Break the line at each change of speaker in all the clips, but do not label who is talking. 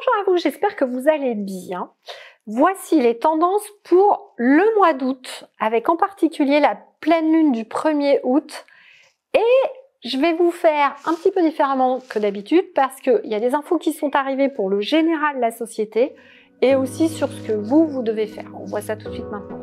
Bonjour à vous, j'espère que vous allez bien. Voici les tendances pour le mois d'août, avec en particulier la pleine lune du 1er août. Et je vais vous faire un petit peu différemment que d'habitude, parce qu'il y a des infos qui sont arrivées pour le général de la société, et aussi sur ce que vous, vous devez faire. On voit ça tout de suite maintenant.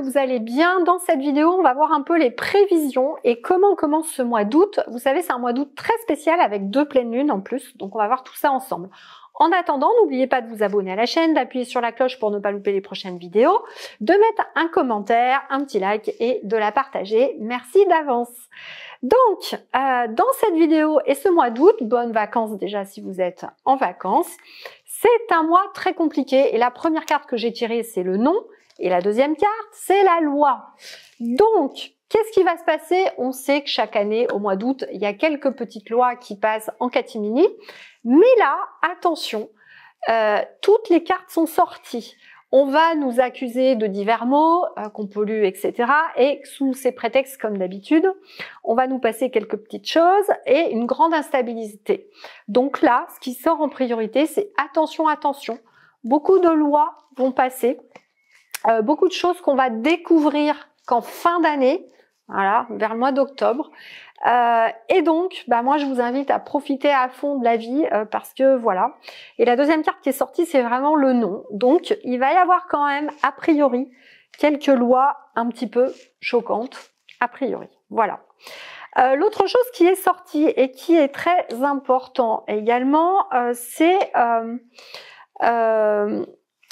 vous allez bien. Dans cette vidéo, on va voir un peu les prévisions et comment commence ce mois d'août. Vous savez, c'est un mois d'août très spécial avec deux pleines lunes en plus, donc on va voir tout ça ensemble. En attendant, n'oubliez pas de vous abonner à la chaîne, d'appuyer sur la cloche pour ne pas louper les prochaines vidéos, de mettre un commentaire, un petit like et de la partager. Merci d'avance. Donc, euh, dans cette vidéo et ce mois d'août, bonnes vacances déjà si vous êtes en vacances, c'est un mois très compliqué et la première carte que j'ai tirée, c'est le nom. Et la deuxième carte, c'est la loi. Donc, Qu'est-ce qui va se passer On sait que chaque année, au mois d'août, il y a quelques petites lois qui passent en catimini. Mais là, attention, euh, toutes les cartes sont sorties. On va nous accuser de divers mots, euh, qu'on pollue, etc. Et sous ces prétextes, comme d'habitude, on va nous passer quelques petites choses et une grande instabilité. Donc là, ce qui sort en priorité, c'est attention, attention. Beaucoup de lois vont passer euh, beaucoup de choses qu'on va découvrir qu'en fin d'année, voilà, vers le mois d'octobre. Euh, et donc, bah moi, je vous invite à profiter à fond de la vie euh, parce que voilà. Et la deuxième carte qui est sortie, c'est vraiment le nom. Donc, il va y avoir quand même, a priori, quelques lois un petit peu choquantes, a priori. Voilà. L'autre chose qui est sortie et qui est très important également, c'est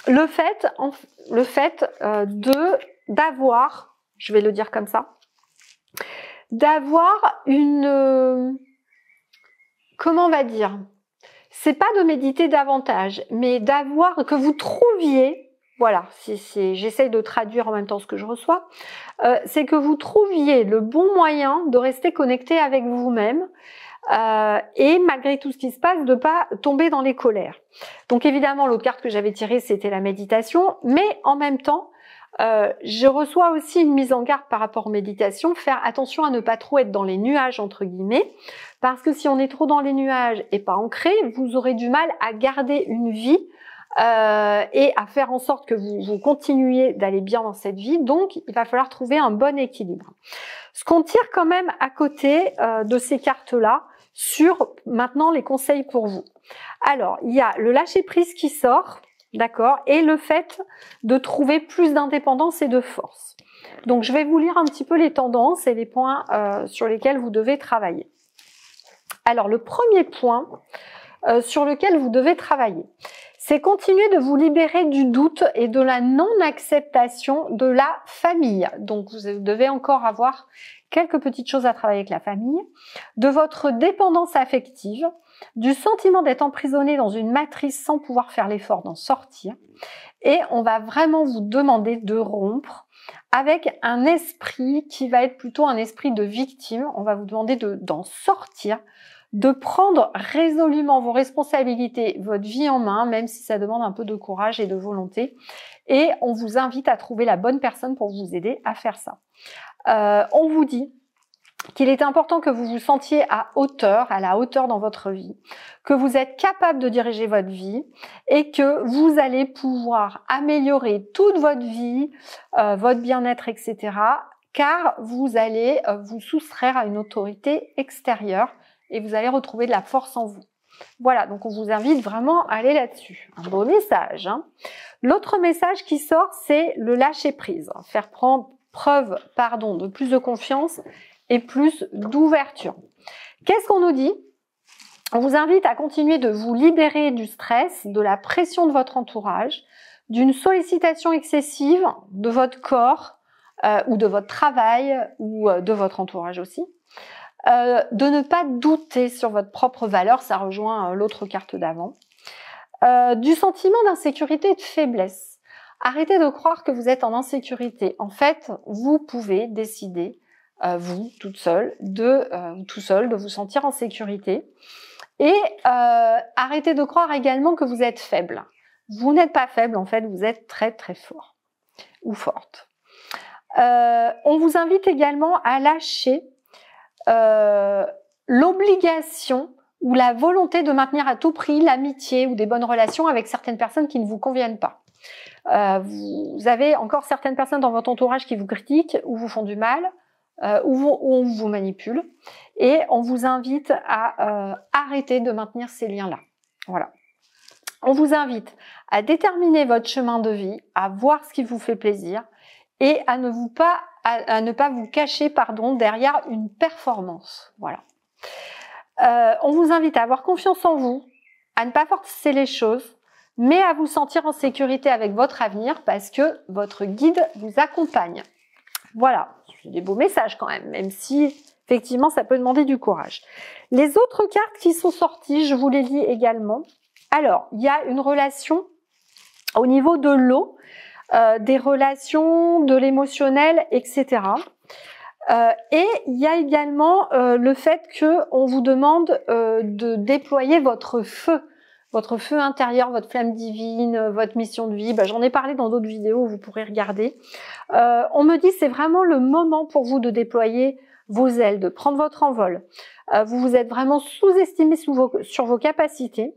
le fait, le fait euh, de d'avoir, je vais le dire comme ça, d'avoir une, euh, comment on va dire, c'est pas de méditer davantage, mais d'avoir que vous trouviez, voilà, j'essaye de traduire en même temps ce que je reçois, euh, c'est que vous trouviez le bon moyen de rester connecté avec vous-même, euh, et malgré tout ce qui se passe, de pas tomber dans les colères. Donc évidemment, l'autre carte que j'avais tirée, c'était la méditation, mais en même temps, euh, je reçois aussi une mise en garde par rapport aux méditations, faire attention à ne pas trop être dans les nuages, entre guillemets, parce que si on est trop dans les nuages et pas ancré, vous aurez du mal à garder une vie euh, et à faire en sorte que vous, vous continuiez d'aller bien dans cette vie. Donc, il va falloir trouver un bon équilibre. Ce qu'on tire quand même à côté euh, de ces cartes-là, sur maintenant les conseils pour vous. Alors, il y a le lâcher-prise qui sort, d'accord, et le fait de trouver plus d'indépendance et de force. Donc, je vais vous lire un petit peu les tendances et les points euh, sur lesquels vous devez travailler. Alors, le premier point sur lequel vous devez travailler, c'est continuer de vous libérer du doute et de la non-acceptation de la famille. Donc vous devez encore avoir quelques petites choses à travailler avec la famille, de votre dépendance affective, du sentiment d'être emprisonné dans une matrice sans pouvoir faire l'effort d'en sortir. Et on va vraiment vous demander de rompre avec un esprit qui va être plutôt un esprit de victime. On va vous demander d'en sortir de prendre résolument vos responsabilités, votre vie en main, même si ça demande un peu de courage et de volonté. Et on vous invite à trouver la bonne personne pour vous aider à faire ça. Euh, on vous dit qu'il est important que vous vous sentiez à hauteur, à la hauteur dans votre vie, que vous êtes capable de diriger votre vie et que vous allez pouvoir améliorer toute votre vie, euh, votre bien-être, etc., car vous allez euh, vous soustraire à une autorité extérieure et vous allez retrouver de la force en vous. Voilà, donc on vous invite vraiment à aller là-dessus. Un beau message. Hein. L'autre message qui sort, c'est le lâcher prise. Faire prendre preuve, pardon, de plus de confiance et plus d'ouverture. Qu'est-ce qu'on nous dit On vous invite à continuer de vous libérer du stress, de la pression de votre entourage, d'une sollicitation excessive de votre corps euh, ou de votre travail ou euh, de votre entourage aussi. Euh, de ne pas douter sur votre propre valeur, ça rejoint euh, l'autre carte d'avant. Euh, du sentiment d'insécurité et de faiblesse. Arrêtez de croire que vous êtes en insécurité. En fait, vous pouvez décider, vous, toute seule, de, tout seul, de vous sentir en sécurité. Et arrêtez de croire également que vous êtes faible. Vous n'êtes pas faible, en fait, vous êtes très très fort ou forte. on vous invite également à lâcher euh, l'obligation ou la volonté de maintenir à tout prix l'amitié ou des bonnes relations avec certaines personnes qui ne vous conviennent pas. Euh, vous avez encore certaines personnes dans votre entourage qui vous critiquent ou vous font du mal euh, ou, ou, on vous manipule et on vous invite à arrêter de maintenir ces liens-là. Voilà. On vous invite à déterminer votre chemin de vie, à voir ce qui vous fait plaisir et à ne vous pas à, ne pas vous cacher pardon, derrière une performance. Voilà. Euh, on vous invite à avoir confiance en vous, à ne pas forcer les choses, mais à vous sentir en sécurité avec votre avenir parce que votre guide vous accompagne. Voilà, c'est des beaux messages quand même, même si effectivement ça peut demander du courage. Les autres cartes qui sont sorties, je vous les lis également. Alors, il y a une relation au niveau de l'eau. Euh, des relations, de l'émotionnel, etc. Euh, et il y a également euh, le fait que on vous demande de déployer votre feu, votre feu intérieur, votre flamme divine, votre mission de vie. Bah, j'en ai parlé dans d'autres vidéos, vous pourrez regarder. on me dit c'est vraiment le moment pour vous de déployer vos ailes, de prendre votre envol. vous vous êtes vraiment sous-estimé sur vos capacités.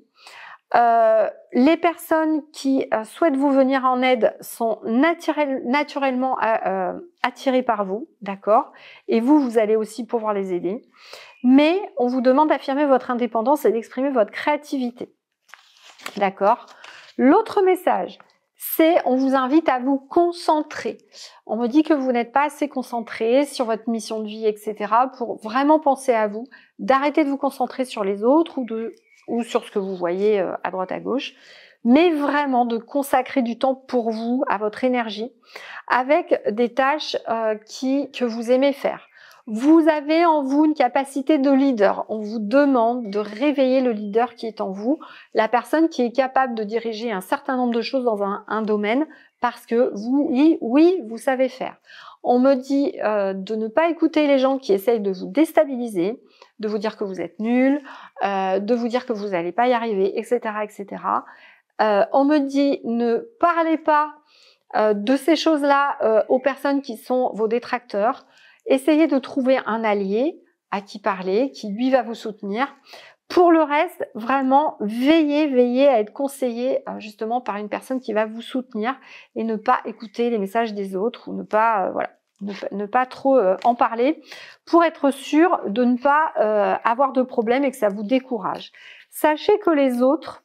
Euh, les personnes qui euh, souhaitent vous venir en aide sont naturellement euh, attirées par vous, d'accord Et vous, vous allez aussi pouvoir les aider. Mais on vous demande d'affirmer votre indépendance et d'exprimer votre créativité, d'accord L'autre message, c'est on vous invite à vous concentrer. On me dit que vous n'êtes pas assez concentré sur votre mission de vie, etc., pour vraiment penser à vous, d'arrêter de vous concentrer sur les autres ou de ou sur ce que vous voyez euh, à droite à gauche, mais vraiment de consacrer du temps pour vous, à votre énergie, avec des tâches euh, qui, que vous aimez faire. Vous avez en vous une capacité de leader. On vous demande de réveiller le leader qui est en vous, la personne qui est capable de diriger un certain nombre de choses dans un, domaine parce que vous, oui, oui, vous savez faire. On me dit euh, de ne pas écouter les gens qui essayent de vous déstabiliser, de vous dire que vous êtes nul, euh, de vous dire que vous n'allez pas y arriver, etc., etc. Euh, on me dit ne parlez pas euh, de ces choses-là aux personnes qui sont vos détracteurs. Essayez de trouver un allié à qui parler, qui lui va vous soutenir. Pour le reste, vraiment, veillez, veillez à être conseillé justement par une personne qui va vous soutenir et ne pas écouter les messages des autres ou ne pas, voilà, ne, pas trop euh, en parler pour être sûr de ne pas euh, avoir de problème et que ça vous décourage. Sachez que les autres,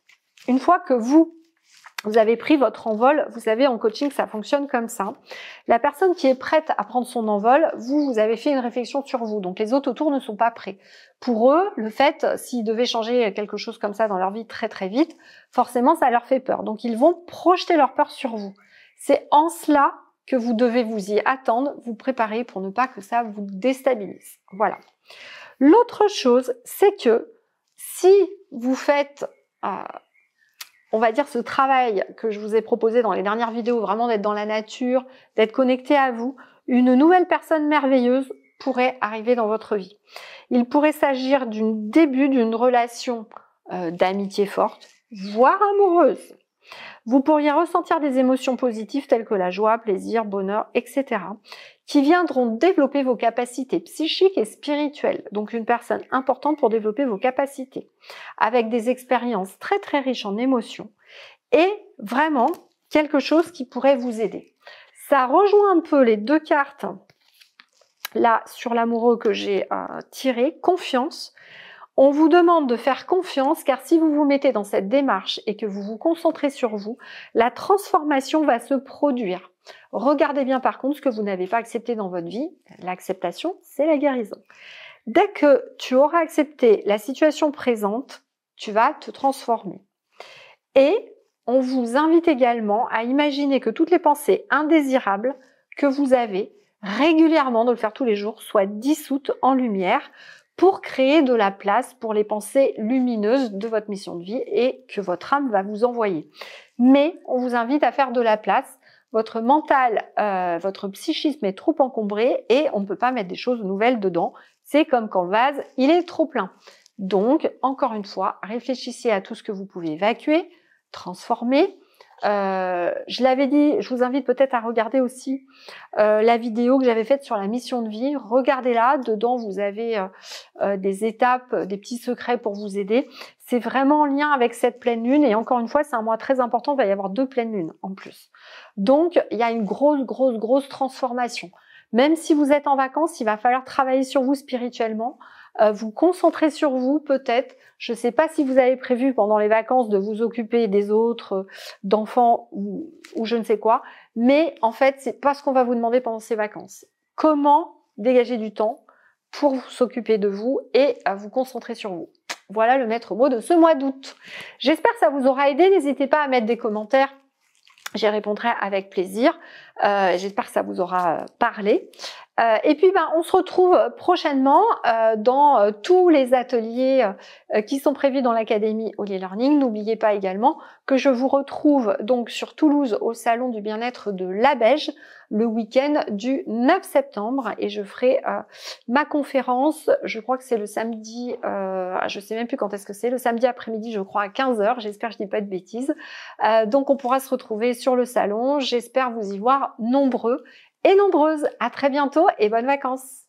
une fois que vous vous avez pris votre envol, vous savez en coaching ça fonctionne comme ça. La personne qui est prête à prendre son envol, vous vous avez fait une réflexion sur vous. Donc les autres autour ne sont pas prêts. Pour eux, le fait s'ils devaient changer quelque chose comme ça dans leur vie très très vite, forcément ça leur fait peur. Donc ils vont projeter leur peur sur vous. C'est en cela que vous devez vous y attendre, vous préparer pour ne pas que ça vous déstabilise. Voilà. L'autre chose, c'est que si vous faites, euh, on va dire, ce travail que je vous ai proposé dans les dernières vidéos, vraiment d'être dans la nature, d'être connecté à vous, une nouvelle personne merveilleuse pourrait arriver dans votre vie. Il pourrait s'agir d'un début d'une relation euh, d'amitié forte, voire amoureuse. Vous pourriez ressentir des émotions positives telles que la joie, plaisir, bonheur, etc., qui viendront développer vos capacités psychiques et spirituelles, donc une personne importante pour développer vos capacités, avec des expériences très très riches en émotions, et vraiment quelque chose qui pourrait vous aider. Ça rejoint un peu les deux cartes là sur l'amoureux que j'ai euh, tiré, confiance. On vous demande de faire confiance car si vous vous mettez dans cette démarche et que vous vous concentrez sur vous, la transformation va se produire. Regardez bien par contre ce que vous n'avez pas accepté dans votre vie. L'acceptation, c'est la guérison. Dès que tu auras accepté la situation présente, tu vas te transformer. Et on vous invite également à imaginer que toutes les pensées indésirables que vous avez régulièrement, de le faire tous les jours, soient dissoutes en lumière pour créer de la place pour les pensées lumineuses de votre mission de vie et que votre âme va vous envoyer. Mais on vous invite à faire de la place. Votre mental, euh, votre psychisme est trop encombré et on ne peut pas mettre des choses nouvelles dedans. C'est comme quand le vase, il est trop plein. Donc, encore une fois, réfléchissez à tout ce que vous pouvez évacuer, transformer, euh, je l'avais dit, je vous invite peut-être à regarder aussi euh, la vidéo que j'avais faite sur la mission de vie. Regardez-la, dedans vous avez euh, des étapes, des petits secrets pour vous aider. C'est vraiment en lien avec cette pleine lune et encore une fois, c'est un mois très important, il va y avoir deux pleines lunes en plus. Donc, il y a une grosse, grosse, grosse transformation. Même si vous êtes en vacances, il va falloir travailler sur vous spirituellement euh, vous concentrer sur vous peut-être. Je ne sais pas si vous avez prévu pendant les vacances de vous occuper des autres, euh, d'enfants ou, je ne sais quoi, mais en fait, c'est pas ce qu'on va vous demander pendant ces vacances. Comment dégager du temps pour s'occuper de vous et à vous concentrer sur vous. Voilà le maître mot de ce mois d'août. J'espère que ça vous aura aidé. N'hésitez pas à mettre des commentaires j'y répondrai avec plaisir. Euh, j'espère que ça vous aura parlé. Euh, et puis, ben, on se retrouve prochainement euh, dans euh, tous les ateliers qui sont prévus dans l'académie Holy Learning. N'oubliez pas également que je vous retrouve donc sur Toulouse au salon du bien-être de La l'Abège le week-end du 9 septembre et je ferai ma conférence. Je crois que c'est le samedi, ah, je sais même plus quand est-ce que c'est, le samedi après-midi, je crois à 15 h J'espère que je dis pas de bêtises. donc, on pourra se retrouver sur le salon. J'espère vous y voir nombreux et nombreuses. À très bientôt et bonnes vacances.